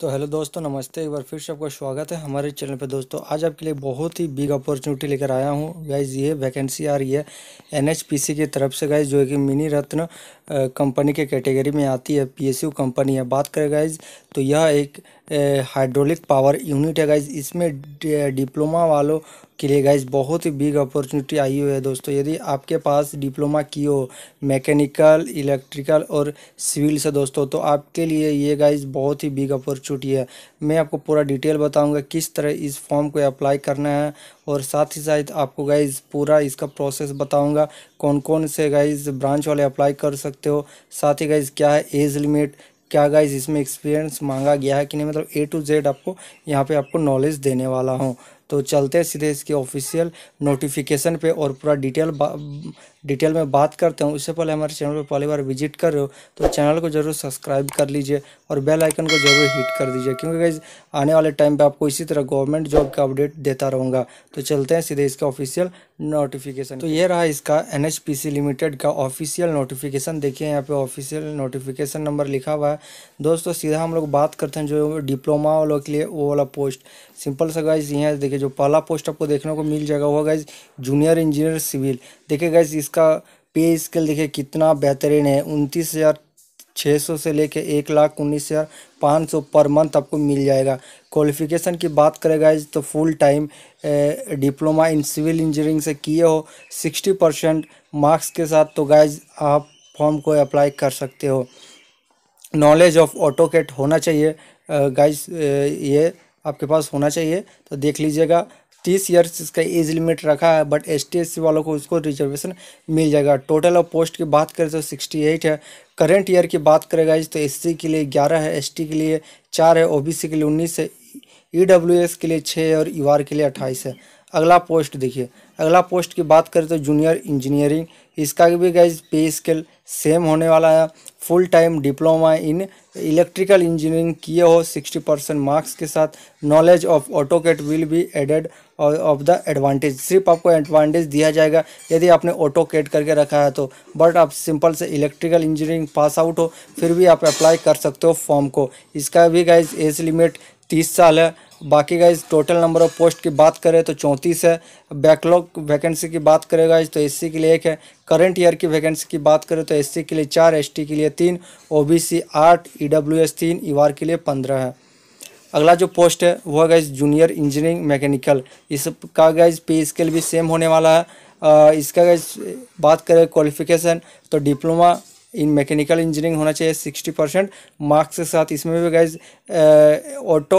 तो हेलो दोस्तों नमस्ते एक बार फिर से आपका स्वागत है हमारे चैनल पे दोस्तों आज आपके लिए बहुत ही बिग अपॉर्चुनिटी लेकर आया हूँ गाइज ये वैकेंसी आ रही है एनएचपीसी की तरफ से गाइज जो कि मिनी रत्न कंपनी के कैटेगरी में आती है पीएसयू कंपनी है बात करें गाइज तो यह एक हाइड्रोलिक पावर यूनिट है गाइज इसमें डिप्लोमा वालों के लिए गाइज बहुत ही बिग अपॉर्चुनिटी आई हुई है दोस्तों यदि आपके पास डिप्लोमा की हो मैकेनिकल इलेक्ट्रिकल और सिविल से दोस्तों तो आपके लिए ये गाइज बहुत ही बिग अपॉर्चुनिटी है मैं आपको पूरा डिटेल बताऊंगा किस तरह इस फॉर्म को अप्लाई करना है और साथ ही साथ आपको गाइज पूरा इसका प्रोसेस बताऊँगा कौन कौन से गाइज ब्रांच वाले अप्लाई कर सकते हो साथ ही गाइज क्या है एज लिमिट क्या गाइज इसमें एक्सपीरियंस मांगा गया है कि नहीं मतलब ए टू जेड आपको यहाँ पे आपको नॉलेज देने वाला हूँ तो चलते हैं सीधे इसके ऑफिशियल नोटिफिकेशन पे और पूरा डिटेल डिटेल में बात करते हैं उससे पहले हमारे चैनल पर पहली बार विजिट कर रहे हो तो चैनल को जरूर सब्सक्राइब कर लीजिए और बेल आइकन को जरूर हिट कर दीजिए क्योंकि गाइज आने वाले टाइम पर आपको इसी तरह गवर्नमेंट जॉब का अपडेट देता रहूँगा तो चलते हैं सीधे इसका ऑफिशियल नोटिफिकेशन तो ये रहा इसका एन लिमिटेड का ऑफिशियल नोटिफिकेशन देखिए यहाँ पे ऑफिशियल नोटिफिकेशन नंबर लिखा हुआ है दोस्तों सीधा हम लोग बात करते हैं जो डिप्लोमा वालों के लिए वो वाला पोस्ट सिंपल सा गाइज यहाँ देखिए जो पहला पोस्ट आपको देखने को मिल जाएगा वो गाइज जूनियर इंजीनियर सिविल देखिए गाइज इसका इसका पे स्केल देखिए कितना बेहतरीन है उनतीस हज़ार छः सौ से लेके एक लाख उन्नीस हज़ार पाँच सौ पर मंथ आपको मिल जाएगा क्वालिफिकेशन की बात करेगा तो full time diploma in civil engineering से किए हो सिक्सटी परसेंट मार्क्स के साथ तो गाइज आप फॉर्म को अप्लाई कर सकते हो नॉलेज ऑफ ऑटोकेट होना चाहिए गाइज ये आपके पास होना चाहिए तो देख लीजिएगा तीस ईयर्स इसका एज लिमिट रखा है बट एस टी वालों को उसको रिजर्वेशन मिल जाएगा टोटल ऑफ पोस्ट की बात करें तो सिक्सटी एट है करेंट ईयर की बात करेगा इस तो एस के लिए ग्यारह है एस के लिए चार है ओ के लिए उन्नीस है ई e के लिए छः है और यू के लिए अट्ठाईस है अगला पोस्ट देखिए अगला पोस्ट की बात करें तो जूनियर इंजीनियरिंग इसका भी गाइज पे स्केल सेम होने वाला है full time diploma in electrical engineering किए हो सिक्सटी परसेंट मार्क्स के साथ knowledge of AutoCAD will be added और ऑफ द एडवांटेज सिर्फ आपको एडवांटेज दिया जाएगा यदि आपने ऑटो केट करके रखा है तो बट आप सिंपल से इलेक्ट्रिकल इंजीनियरिंग पास आउट हो फिर भी आप अप्लाई कर सकते हो फॉर्म को इसका भी गाइज एज लिमिट तीस साल है बाकी guys total number of post की बात करें तो चौंतीस है बैकलॉग वैकेंसी की बात करें गाइज तो एससी के लिए एक है करंट ईयर की वैकेंसी की बात करें तो एससी के लिए चार एसटी के लिए तीन ओबीसी आठ ई डब्ल्यू एस तीन ई e के लिए पंद्रह है अगला जो पोस्ट है वह है गाइज जूनियर इंजीनियरिंग मैकेनिकल इसका गाइज पे स्केल भी सेम होने वाला है इसका गाइज बात करें क्वालिफिकेशन तो डिप्लोमा इन मैकेनिकल इंजीनियरिंग होना चाहिए सिक्सटी परसेंट मार्क्स के साथ इसमें भी गाइज ऑटो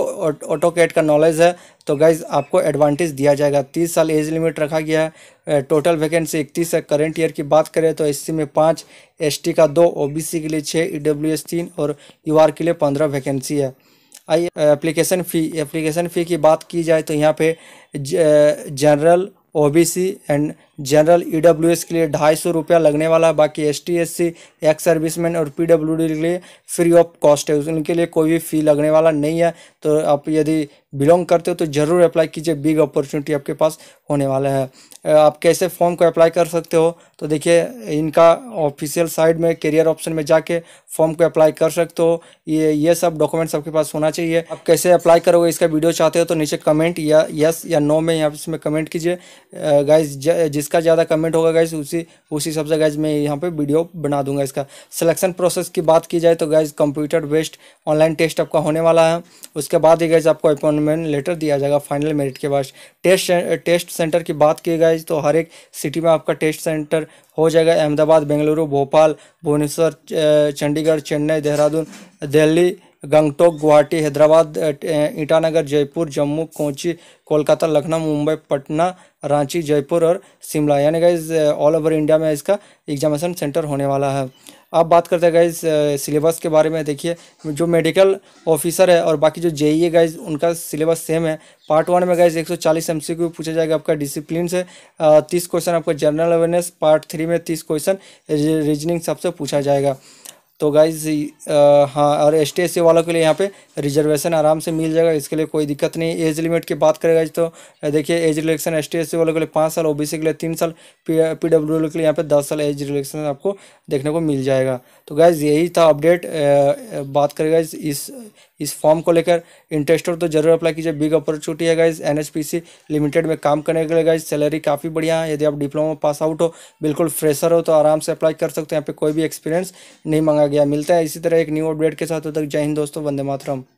ऑटो कैट का नॉलेज है तो गाइज आपको एडवांटेज दिया जाएगा तीस साल एज लिमिट रखा गया है टोटल वैकेंसी इकतीस है करेंट ईयर की बात करें तो एस में पाँच एस का दो ओ के लिए छः ई e तीन और यू के लिए पंद्रह वैकेंसी है आई एप्लीकेशन फ़ी एप्लीकेशन फ़ी की बात की जाए तो यहाँ पे जनरल ओबीसी एंड जनरल ई e के लिए ढाई सौ रुपया लगने वाला है बाकी S T S C ex servicemen और पी के लिए फ्री ऑफ कॉस्ट है उनके लिए कोई भी फ़ी लगने वाला नहीं है तो आप यदि बिलोंग करते हो तो ज़रूर अप्लाई कीजिए बिग अपॉर्चुनिटी आपके पास होने वाला है आप कैसे फॉर्म को अप्लाई कर सकते हो तो देखिए इनका ऑफिशियल साइड में करियर ऑप्शन में जाके फॉर्म को अप्लाई कर सकते हो ये ये सब डॉक्यूमेंट्स आपके पास होना चाहिए आप कैसे अप्लाई करोगे इसका वीडियो चाहते हो तो नीचे कमेंट या यस या नो में यहाँ इसमें कमेंट कीजिए गाइज जिस जिसका ज़्यादा कमेंट होगा गैस उसी उसी हिसाब से गाइज मैं यहाँ पे वीडियो बना दूंगा इसका सिलेक्शन प्रोसेस की बात की जाए तो guys computer based online test आपका होने वाला है उसके बाद ही गाइज आपको अपॉइंटमेंट लेटर दिया जाएगा फाइनल मेरिट के बाद टेस्ट टेस्ट सेंटर की बात की गई तो हर एक सिटी में आपका टेस्ट सेंटर हो जाएगा अहमदाबाद बेंगलुरु भोपाल भुवनेश्वर चंडीगढ़ चेन्नई देहरादून दिल्ली गंगटोक गुवाहाटी हैदराबाद ईटानगर जयपुर जम्मू कोची कोलकाता लखनऊ मुंबई पटना रांची जयपुर और शिमला यानी गाइज ऑल ओवर इंडिया में इसका एग्जामिनेशन सेंटर होने वाला है अब बात करते हैं गाइज सिलेबस के बारे में देखिए जो मेडिकल ऑफिसर है और बाकी जो जेई ई गाइज उनका सिलेबस सेम है पार्ट वन में गाइज एक 140 एमसीक्यू पूछा जाएगा आपका डिसिप्लिन से तीस क्वेश्चन आपका जनरल अवेयरनेस पार्ट थ्री में तीस क्वेश्चन रीजनिंग सबसे पूछा जाएगा तो गाइज हाँ और एस टी एस वालों के लिए यहाँ पे रिजर्वेशन आराम से मिल जाएगा इसके लिए कोई दिक्कत नहीं एज लिमिट की बात करेगा तो देखिए एज रिलेक्शन एस टी वालों के लिए पाँच साल ओ के लिए तीन साल पी डब्ल्यू के लिए यहाँ पे दस साल एज रिलेक्शन आपको देखने को मिल जाएगा तो गाइज यही था अपडेट बात करेगा इस इस फॉर्म को लेकर इंटरेस्टर तो जरूर अप्लाई कीजिए बिग अपॉर्चुनिटी है गाइज सी लिमिटेड में काम करने के लिए गाइज सैलरी काफ़ी बढ़िया है यदि आप डिप्लोमा पास आउट हो बिल्कुल फ्रेशर हो तो आराम से अप्लाई कर सकते हो यहाँ पे कोई भी एक्सपीरियंस नहीं मंगा गया मिलता है इसी तरह एक न्यू अपडेट के साथ तक जय हिंद दोस्तों वंदे मातरम